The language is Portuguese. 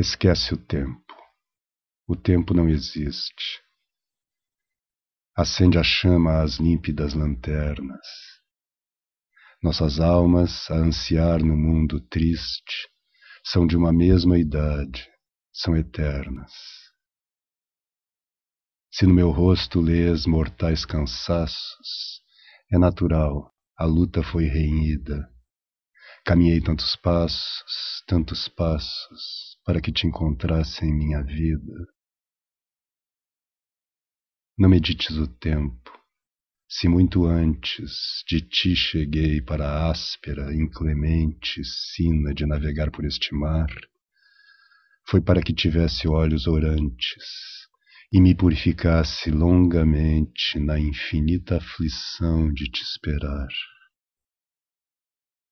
Esquece o tempo. O tempo não existe. Acende a chama às límpidas lanternas. Nossas almas, a ansiar no mundo triste, são de uma mesma idade, são eternas. Se no meu rosto lês mortais cansaços, é natural, a luta foi reinhida Caminhei tantos passos, tantos passos, para que te encontrasse em minha vida. Não medites o tempo, se muito antes de ti cheguei para a áspera, inclemente sina de navegar por este mar, foi para que tivesse olhos orantes e me purificasse longamente na infinita aflição de te esperar.